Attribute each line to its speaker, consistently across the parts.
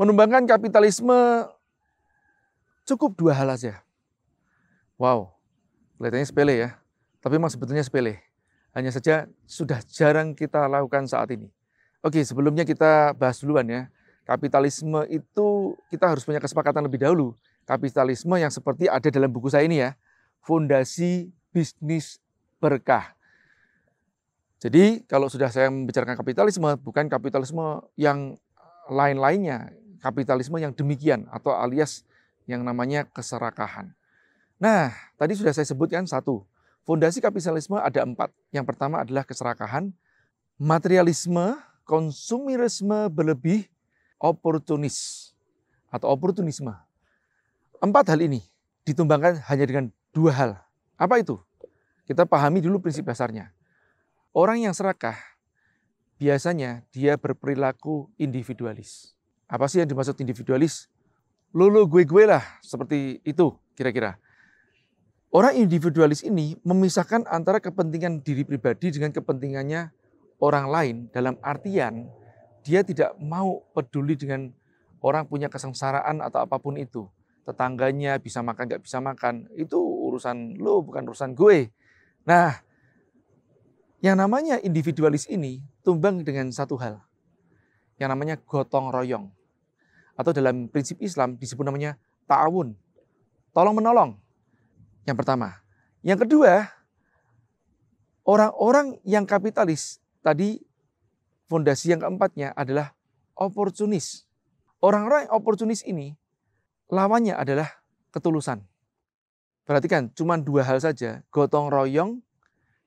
Speaker 1: menumbangkan kapitalisme cukup dua hal aja. Wow, kelihatannya sepele ya. Tapi memang sebetulnya sepele. Hanya saja sudah jarang kita lakukan saat ini. Oke, sebelumnya kita bahas duluan ya. Kapitalisme itu kita harus punya kesepakatan lebih dahulu. Kapitalisme yang seperti ada dalam buku saya ini ya. Fondasi bisnis berkah. Jadi kalau sudah saya membicarakan kapitalisme, bukan kapitalisme yang lain-lainnya kapitalisme yang demikian atau alias yang namanya keserakahan. Nah, tadi sudah saya sebutkan satu, fondasi kapitalisme ada empat. Yang pertama adalah keserakahan, materialisme, konsumerisme berlebih, oportunis atau oportunisme. Empat hal ini ditumbangkan hanya dengan dua hal. Apa itu? Kita pahami dulu prinsip dasarnya. Orang yang serakah biasanya dia berperilaku individualis. Apa sih yang dimaksud individualis? Lulu gue-gue lah, seperti itu kira-kira. Orang individualis ini memisahkan antara kepentingan diri pribadi dengan kepentingannya orang lain dalam artian dia tidak mau peduli dengan orang punya kesengsaraan atau apapun itu. Tetangganya bisa makan nggak bisa makan, itu urusan lo bukan urusan gue. Nah, yang namanya individualis ini tumbang dengan satu hal. Yang namanya gotong royong atau dalam prinsip Islam disebut namanya ta'awun. Tolong menolong. Yang pertama. Yang kedua, orang-orang yang kapitalis tadi fondasi yang keempatnya adalah oportunis. Orang-orang yang oportunis ini lawannya adalah ketulusan. Perhatikan, cuma dua hal saja, gotong royong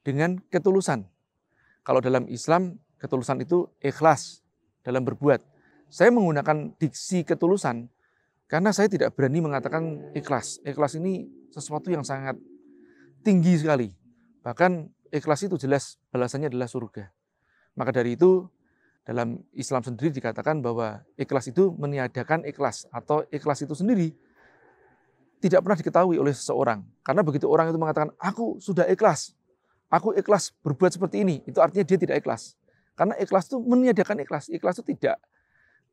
Speaker 1: dengan ketulusan. Kalau dalam Islam, ketulusan itu ikhlas dalam berbuat. Saya menggunakan diksi ketulusan karena saya tidak berani mengatakan ikhlas. Ikhlas ini sesuatu yang sangat tinggi sekali. Bahkan ikhlas itu jelas balasannya adalah surga. Maka dari itu dalam Islam sendiri dikatakan bahwa ikhlas itu meniadakan ikhlas atau ikhlas itu sendiri tidak pernah diketahui oleh seseorang. Karena begitu orang itu mengatakan, aku sudah ikhlas, aku ikhlas berbuat seperti ini, itu artinya dia tidak ikhlas. Karena ikhlas itu meniadakan ikhlas, ikhlas itu tidak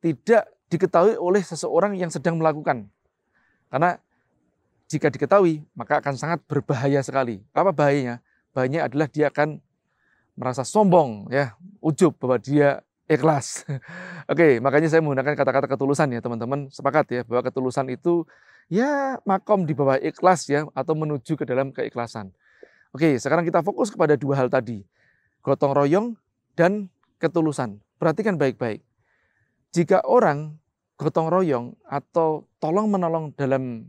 Speaker 1: tidak diketahui oleh seseorang yang sedang melakukan. Karena jika diketahui, maka akan sangat berbahaya sekali. Apa bahayanya? Bahayanya adalah dia akan merasa sombong, ya, ujub bahwa dia ikhlas. Oke, makanya saya menggunakan kata-kata ketulusan ya, teman-teman. Sepakat ya bahwa ketulusan itu ya makom di bawah ikhlas ya atau menuju ke dalam keikhlasan. Oke, sekarang kita fokus kepada dua hal tadi. Gotong royong dan ketulusan. Perhatikan baik-baik jika orang gotong royong atau tolong menolong dalam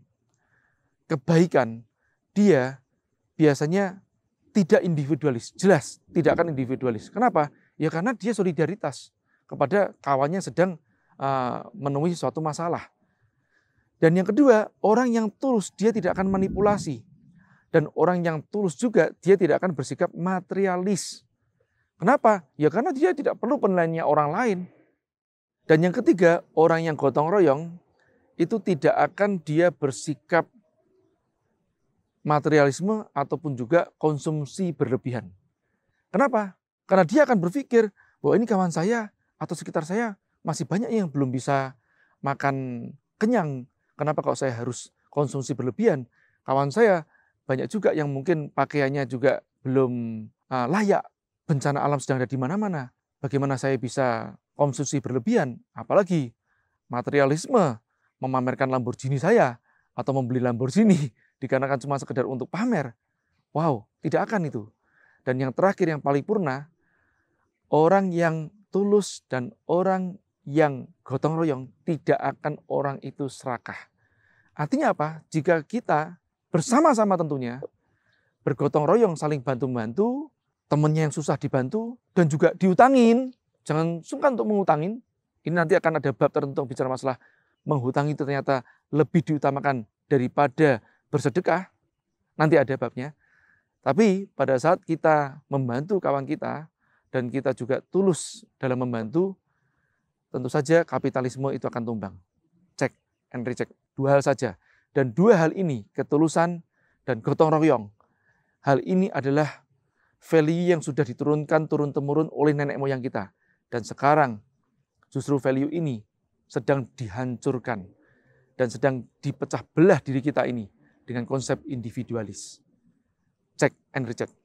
Speaker 1: kebaikan, dia biasanya tidak individualis. Jelas tidak akan individualis. Kenapa? Ya karena dia solidaritas kepada kawannya sedang uh, menemui suatu masalah. Dan yang kedua, orang yang tulus dia tidak akan manipulasi. Dan orang yang tulus juga dia tidak akan bersikap materialis. Kenapa? Ya karena dia tidak perlu penilaiannya orang lain. Dan yang ketiga, orang yang gotong royong itu tidak akan dia bersikap materialisme ataupun juga konsumsi berlebihan. Kenapa? Karena dia akan berpikir bahwa ini kawan saya atau sekitar saya masih banyak yang belum bisa makan kenyang. Kenapa kalau saya harus konsumsi berlebihan? Kawan saya banyak juga yang mungkin pakaiannya juga belum ah, layak. Bencana alam sedang ada di mana-mana. Bagaimana saya bisa konsumsi berlebihan, apalagi materialisme memamerkan Lamborghini saya atau membeli Lamborghini dikarenakan cuma sekedar untuk pamer. Wow, tidak akan itu. Dan yang terakhir yang paling purna, orang yang tulus dan orang yang gotong royong tidak akan orang itu serakah. Artinya apa? Jika kita bersama-sama tentunya bergotong royong saling bantu-bantu, temennya yang susah dibantu dan juga diutangin, jangan sungkan untuk mengutangin. Ini nanti akan ada bab tertentu bicara masalah menghutangi itu ternyata lebih diutamakan daripada bersedekah. Nanti ada babnya. Tapi pada saat kita membantu kawan kita dan kita juga tulus dalam membantu, tentu saja kapitalisme itu akan tumbang. Cek and recheck. Dua hal saja. Dan dua hal ini, ketulusan dan gotong royong. Hal ini adalah value yang sudah diturunkan turun-temurun oleh nenek moyang kita. Dan sekarang justru value ini sedang dihancurkan dan sedang dipecah belah diri kita ini dengan konsep individualis. Cek and reject.